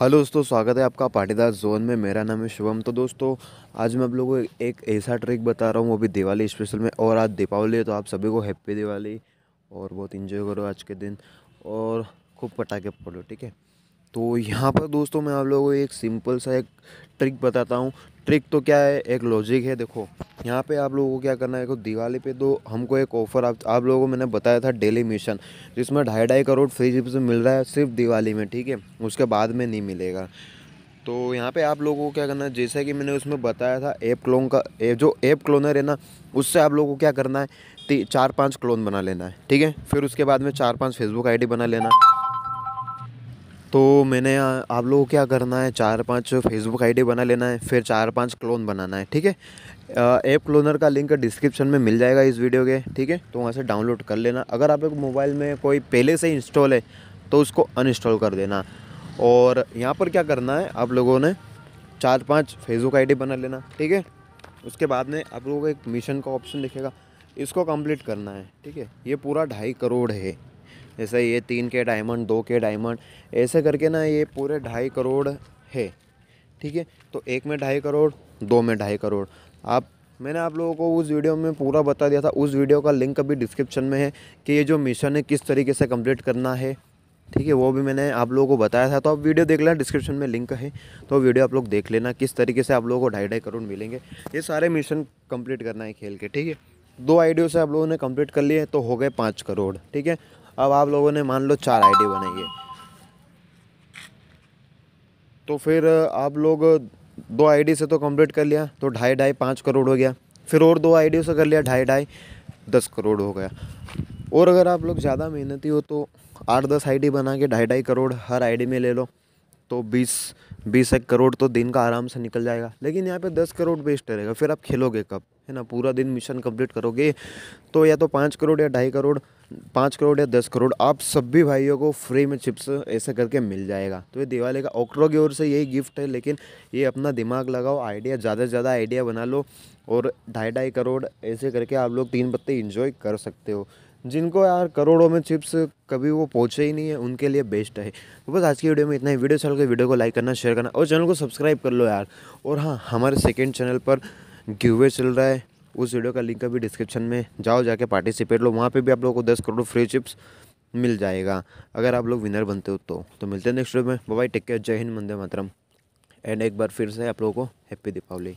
hello दोस्तों स्वागत है आपका पाटीदार जोन में मेरा नाम है शुभम तो दोस्तों आज मैं आप लोगों को एक ऐसा ट्रिक बता रहा हूँ वो भी दिवाली स्पेशल में और आज दीपावली है तो आप सभी को हैप्पी दिवाली और बहुत इन्जॉय करो आज के दिन और खूब पटाखे पड़ो ठीक है तो यहाँ पर दोस्तों मैं आप लोगों को एक सिंपल सा एक ट्रिक बताता हूँ ट्रिक तो क्या है एक लॉजिक है देखो यहाँ पे आप लोगों को क्या करना है देखो दिवाली पे तो हमको एक ऑफ़र आप आप लोगों को मैंने बताया था डेली मिशन जिसमें ढाई ढाई करोड़ फ्री से मिल रहा है सिर्फ दिवाली में ठीक है उसके बाद में नहीं मिलेगा तो यहाँ पे आप लोगों को क्या करना है जैसे कि मैंने उसमें बताया था ऐप क्लोन का जो ऐप क्लोनर है ना उससे आप लोगों को क्या करना है चार पाँच क्लोन बना लेना है ठीक है फिर उसके बाद में चार पाँच फेसबुक आई बना लेना तो मैंने आप लोगों को क्या करना है चार पांच फेसबुक आईडी बना लेना है फिर चार पांच क्लोन बनाना है ठीक है ऐप क्लोनर का लिंक डिस्क्रिप्शन में मिल जाएगा इस वीडियो के ठीक है तो वहाँ से डाउनलोड कर लेना अगर आप मोबाइल में कोई पहले से इंस्टॉल है तो उसको अनइंस्टॉल कर देना और यहाँ पर क्या करना है आप लोगों ने चार पाँच फेसबुक आई बना लेना ठीक है उसके बाद में आप लोगों को एक मिशन का ऑप्शन दिखेगा इसको कंप्लीट करना है ठीक है ये पूरा ढाई करोड़ है जैसे ये तीन के डायमंड दो के डायमंड ऐसे करके ना ये पूरे ढाई करोड़ है ठीक है तो एक में ढाई करोड़ दो में ढाई करोड़ आप मैंने आप लोगों को उस वीडियो में पूरा बता दिया था उस वीडियो का लिंक अभी डिस्क्रिप्शन में है कि ये जो मिशन है किस तरीके से कम्प्लीट करना है ठीक है वो भी मैंने आप लोगों को बताया था तो आप वीडियो देख लेना डिस्क्रिप्शन में लिंक है तो वीडियो आप लोग देख लेना किस तरीके से आप लोगों को ढाई ढाई करोड़ मिलेंगे ये सारे मिशन कंप्लीट करना है खेल के ठीक है दो आइडियो से आप लोगों ने कंप्लीट कर लिए तो हो गए पाँच करोड़ ठीक है अब आप लोगों ने मान लो चार आईडी बनाई है तो फिर आप लोग दो आईडी से तो कंप्लीट कर लिया तो ढाई ढाई पाँच करोड़ हो गया फिर और दो आईडी से कर लिया ढाई ढाई दस करोड़ हो गया और अगर आप लोग ज़्यादा मेहनती हो तो आठ दस आईडी बना के ढाई ढाई करोड़ हर आईडी में ले लो तो बीस बीस एक करोड़ तो दिन का आराम से निकल जाएगा लेकिन यहाँ पे दस करोड़ वेस्ट रहेगा फिर आप खेलोगे कब है ना पूरा दिन मिशन कंप्लीट करोगे तो या तो पाँच करोड़ या ढाई करोड़ पाँच करोड़ या दस करोड़ आप सभी भाइयों को फ्री में चिप्स ऐसे करके मिल जाएगा तो ये दिवाली का ओक्रो की ओर से यही गिफ्ट है लेकिन ये अपना दिमाग लगाओ आइडिया ज़्यादा से ज़्यादा आइडिया बना लो और ढाई ढाई करोड़ ऐसे करके आप लोग तीन पत्ते इन्जॉय कर सकते हो जिनको यार करोड़ों में चिप्स कभी वो पहुँचे ही नहीं है उनके लिए बेस्ट है तो बस आज की वीडियो में इतना ही वीडियो चल के तो वीडियो को लाइक करना शेयर करना और चैनल को सब्सक्राइब कर लो यार और हाँ हमारे सेकेंड चैनल पर गिवे चल रहा है उस वीडियो का लिंक अभी डिस्क्रिप्शन में जाओ जाके पार्टिसिपेट लो वहाँ पे भी आप लोगों को दस करोड़ फ्री चिप्स मिल जाएगा अगर आप लोग विनर बनते हो तो तो मिलते हैं नेक्स्ट वीडियो में bye take care Jai Hind मंदे मातरम एंड एक बार फिर से आप लोगों को हैप्पी दीपावली